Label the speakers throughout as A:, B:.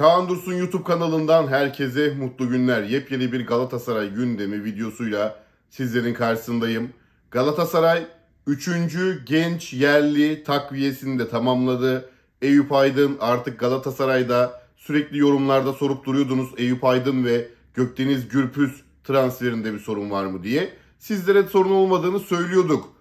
A: Kaan Dursun YouTube kanalından herkese mutlu günler. Yepyeni bir Galatasaray gündemi videosuyla sizlerin karşısındayım. Galatasaray 3. genç yerli takviyesini de tamamladı. Eyüp Aydın artık Galatasaray'da sürekli yorumlarda sorup duruyordunuz. Eyüp Aydın ve Gökdeniz Gürpüz transferinde bir sorun var mı diye. Sizlere sorun olmadığını söylüyorduk.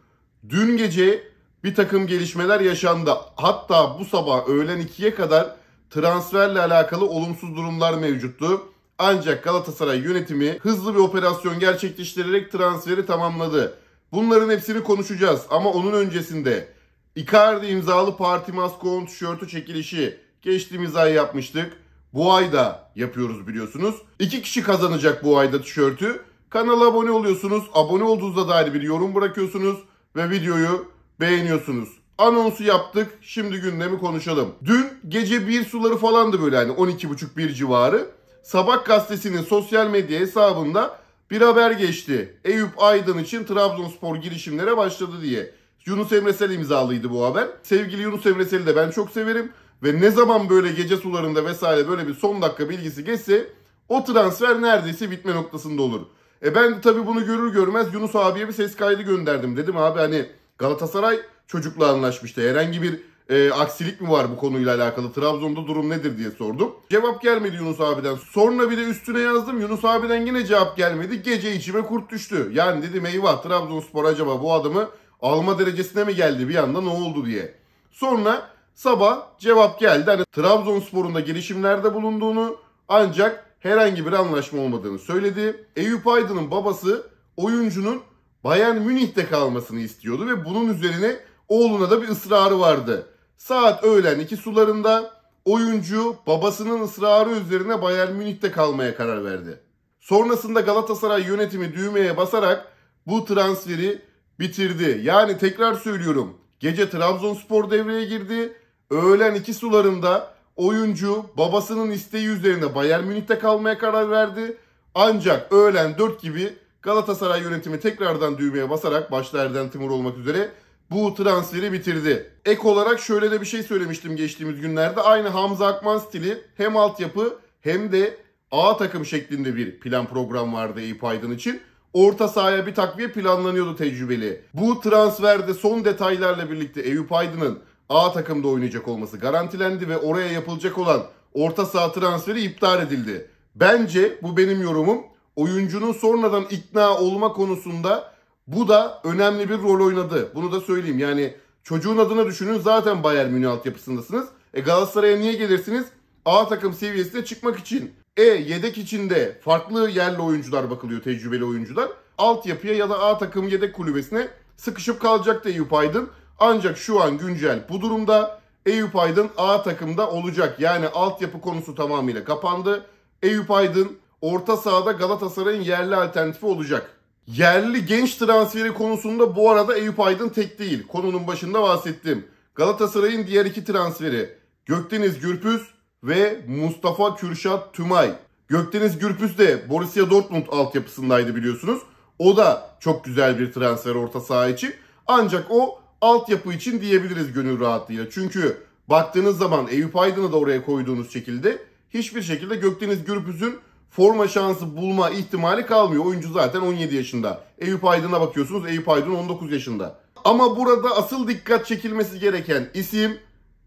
A: Dün gece bir takım gelişmeler yaşandı. Hatta bu sabah öğlen 2'ye kadar transferle alakalı olumsuz durumlar mevcuttu. Ancak Galatasaray yönetimi hızlı bir operasyon gerçekleştirerek transferi tamamladı. Bunların hepsini konuşacağız ama onun öncesinde Icardi imzalı Parti Maskoğun tişörtü çekilişi geçtiğimiz ay yapmıştık. Bu ayda yapıyoruz biliyorsunuz. İki kişi kazanacak bu ayda tişörtü. Kanala abone oluyorsunuz. Abone olduğunuzda dair bir yorum bırakıyorsunuz ve videoyu beğeniyorsunuz. Anonsu yaptık. Şimdi gündemi konuşalım. Dün gece bir suları falandı böyle hani 1230 bir civarı. Sabah gazetesinin sosyal medya hesabında bir haber geçti. Eyüp Aydın için Trabzonspor girişimlere başladı diye. Yunus Emre Sel imzalıydı bu haber. Sevgili Yunus Emre Sel'i de ben çok severim. Ve ne zaman böyle gece sularında vesaire böyle bir son dakika bilgisi geçse o transfer neredeyse bitme noktasında olur. E ben tabii bunu görür görmez Yunus abiye bir ses kaydı gönderdim. Dedim abi hani Galatasaray çocukla anlaşmıştı. Herhangi bir e, aksilik mi var bu konuyla alakalı? Trabzon'da durum nedir diye sordum. Cevap gelmedi Yunus abiden. Sonra bir de üstüne yazdım. Yunus abiden yine cevap gelmedi. Gece içime kurt düştü. Yani dedim eyvah Trabzonspor acaba bu adamı alma derecesine mi geldi bir anda ne oldu diye. Sonra sabah cevap geldi. Hani Trabzonspor'un da girişimlerde bulunduğunu ancak herhangi bir anlaşma olmadığını söyledi. Eyüp Aydın'ın babası oyuncunun Bayern Münih'te kalmasını istiyordu ve bunun üzerine Oğluna da bir ısrarı vardı. Saat öğlen iki sularında oyuncu babasının ısrarı üzerine Bayern Münih'te kalmaya karar verdi. Sonrasında Galatasaray yönetimi düğmeye basarak bu transferi bitirdi. Yani tekrar söylüyorum. Gece Trabzonspor devreye girdi. Öğlen iki sularında oyuncu babasının isteği üzerine Bayern Münih'te kalmaya karar verdi. Ancak öğlen 4 gibi Galatasaray yönetimi tekrardan düğmeye basarak başta Erden Timur olmak üzere bu transferi bitirdi. Ek olarak şöyle de bir şey söylemiştim geçtiğimiz günlerde. Aynı Hamza Akman stili hem altyapı hem de A takım şeklinde bir plan program vardı Eyüp Aydın için. Orta sahaya bir takviye planlanıyordu tecrübeli. Bu transferde son detaylarla birlikte Eyüp Aydın'ın A takımda oynayacak olması garantilendi ve oraya yapılacak olan orta saha transferi iptal edildi. Bence bu benim yorumum oyuncunun sonradan ikna olma konusunda bu da önemli bir rol oynadı. Bunu da söyleyeyim. Yani çocuğun adına düşünün zaten Bayern Münih altyapısındasınız. E Galatasaray'a niye gelirsiniz? A takım seviyesine çıkmak için. E yedek içinde farklı yerli oyuncular bakılıyor tecrübeli oyuncular. Altyapıya ya da A takım yedek kulübesine sıkışıp kalacak da Eyüp Aydın. Ancak şu an güncel bu durumda Eyüp Aydın A takımda olacak. Yani altyapı konusu tamamıyla kapandı. Eyüp Aydın orta sahada Galatasaray'ın yerli alternatifi olacak. Yerli genç transferi konusunda bu arada Eyüp Aydın tek değil. Konunun başında bahsettim. Galatasaray'ın diğer iki transferi Gökdeniz Gürpüz ve Mustafa Kürşat Tümay. Gökdeniz Gürpüz de Borussia Dortmund altyapısındaydı biliyorsunuz. O da çok güzel bir transfer orta saha için. Ancak o altyapı için diyebiliriz gönül rahatlığıyla. Çünkü baktığınız zaman Eyüp Aydın'ı da oraya koyduğunuz şekilde hiçbir şekilde Gökdeniz Gürpüz'ün forma şansı bulma ihtimali kalmıyor. Oyuncu zaten 17 yaşında. Eyüp Aydın'a bakıyorsunuz Eyüp Aydın 19 yaşında. Ama burada asıl dikkat çekilmesi gereken isim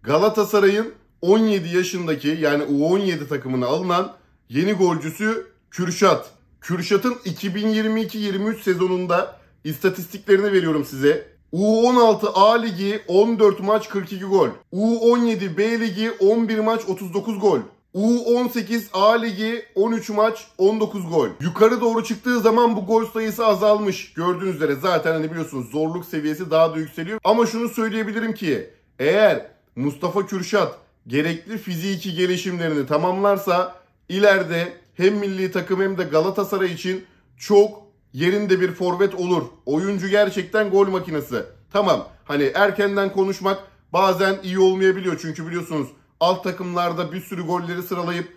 A: Galatasaray'ın 17 yaşındaki yani U17 takımına alınan yeni golcüsü Kürşat. Kürşat'ın 2022-23 sezonunda istatistiklerini veriyorum size. U16 A Ligi 14 maç 42 gol. U17 B Ligi 11 maç 39 gol. U18 A Ligi 13 maç 19 gol. Yukarı doğru çıktığı zaman bu gol sayısı azalmış. Gördüğünüz üzere zaten hani biliyorsunuz zorluk seviyesi daha da yükseliyor. Ama şunu söyleyebilirim ki eğer Mustafa Kürşat gerekli fiziki gelişimlerini tamamlarsa ileride hem milli takım hem de Galatasaray için çok yerinde bir forvet olur. Oyuncu gerçekten gol makinesi. Tamam hani erkenden konuşmak bazen iyi olmayabiliyor çünkü biliyorsunuz alt takımlarda bir sürü golleri sıralayıp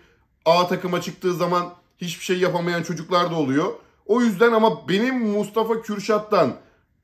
A: A takıma çıktığı zaman hiçbir şey yapamayan çocuklar da oluyor. O yüzden ama benim Mustafa Kürşat'tan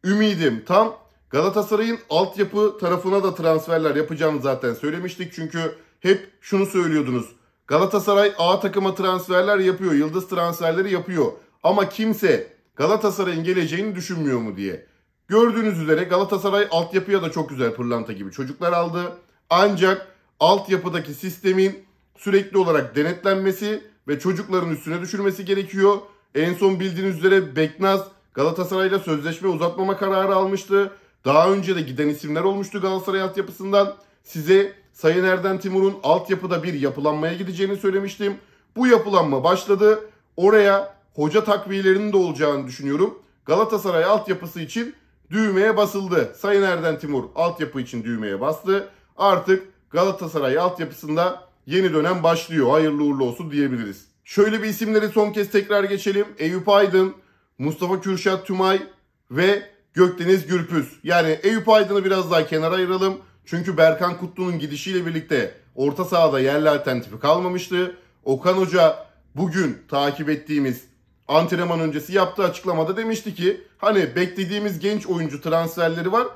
A: ümidim tam Galatasaray'ın altyapı tarafına da transferler yapacağını zaten söylemiştik. Çünkü hep şunu söylüyordunuz. Galatasaray A takıma transferler yapıyor. Yıldız transferleri yapıyor. Ama kimse Galatasaray'ın geleceğini düşünmüyor mu diye. Gördüğünüz üzere Galatasaray altyapıya da çok güzel pırlanta gibi çocuklar aldı. Ancak altyapıdaki sistemin sürekli olarak denetlenmesi ve çocukların üstüne düşürmesi gerekiyor. En son bildiğiniz üzere Beknaz Galatasaray'la sözleşme uzatmama kararı almıştı. Daha önce de giden isimler olmuştu Galatasaray altyapısından. Size Sayın Erden Timur'un altyapıda bir yapılanmaya gideceğini söylemiştim. Bu yapılanma başladı. Oraya hoca takviyelerinin de olacağını düşünüyorum. Galatasaray altyapısı için düğmeye basıldı. Sayın Erden Timur altyapı için düğmeye bastı. Artık Galatasaray altyapısında yeni dönem başlıyor. Hayırlı uğurlu olsun diyebiliriz. Şöyle bir isimleri son kez tekrar geçelim. Eyüp Aydın, Mustafa Kürşat Tümay ve Gökdeniz Gürpüz. Yani Eyüp Aydın'ı biraz daha kenara ayıralım. Çünkü Berkan Kutlu'nun gidişiyle birlikte orta sahada yerli alternatifi kalmamıştı. Okan Hoca bugün takip ettiğimiz antrenman öncesi yaptığı açıklamada demişti ki hani beklediğimiz genç oyuncu transferleri var.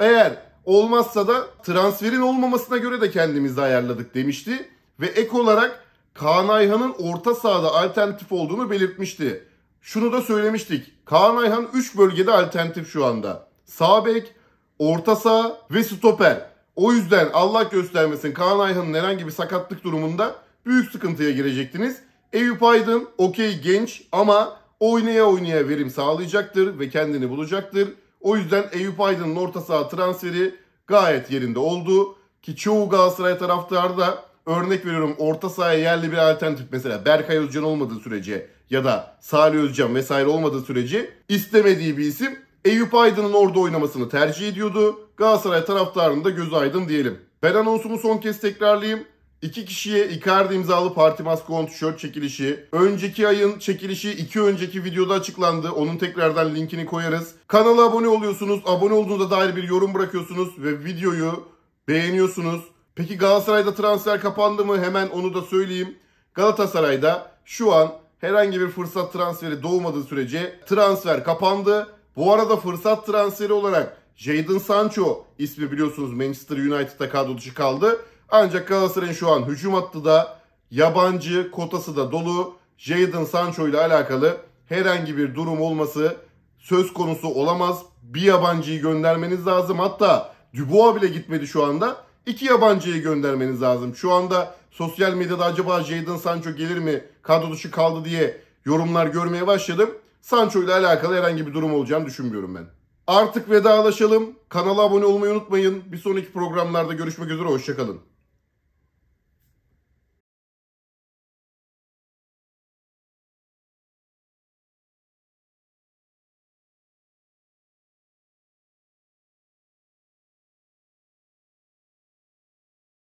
A: Eğer Olmazsa da transferin olmamasına göre de kendimizi ayarladık demişti. Ve ek olarak Kaan Ayhan'ın orta sahada alternatif olduğunu belirtmişti. Şunu da söylemiştik. Kaan Ayhan 3 bölgede alternatif şu anda. Sağ bek, orta saha ve stoper. O yüzden Allah göstermesin Kaan Ayhan'ın herhangi bir sakatlık durumunda büyük sıkıntıya girecektiniz. Eyüp Aydın okey genç ama oynaya oynaya verim sağlayacaktır ve kendini bulacaktır. O yüzden Eyüp Aydın'ın orta saha transferi gayet yerinde oldu. Ki çoğu Galatasaray taraftarı da örnek veriyorum orta sahaya yerli bir alternatif mesela Berkay Özcan olmadığı sürece ya da Salih Özcan vesaire olmadığı sürece istemediği bir isim Eyüp Aydın'ın orada oynamasını tercih ediyordu. Galatasaray taraftarının da gözü aydın diyelim. Ben anonsumu son kez tekrarlayayım. İki kişiye Icardi imzalı parti maskon tişört çekilişi. Önceki ayın çekilişi iki önceki videoda açıklandı. Onun tekrardan linkini koyarız. Kanala abone oluyorsunuz. Abone olduğunuza dair bir yorum bırakıyorsunuz ve videoyu beğeniyorsunuz. Peki Galatasaray'da transfer kapandı mı? Hemen onu da söyleyeyim. Galatasaray'da şu an herhangi bir fırsat transferi doğmadığı sürece transfer kapandı. Bu arada fırsat transferi olarak Jadon Sancho ismi biliyorsunuz Manchester United'da kadro dışı kaldı. Ancak Galatasaray'ın şu an hücum hattı da yabancı kotası da dolu. Jadon Sancho ile alakalı herhangi bir durum olması söz konusu olamaz. Bir yabancıyı göndermeniz lazım. Hatta Dubois bile gitmedi şu anda. İki yabancıyı göndermeniz lazım. Şu anda sosyal medyada acaba Jadon Sancho gelir mi? Kadro dışı kaldı diye yorumlar görmeye başladım. Sancho ile alakalı herhangi bir durum olacağını düşünmüyorum ben. Artık vedalaşalım. Kanala abone olmayı unutmayın. Bir sonraki programlarda görüşmek üzere. Hoşçakalın.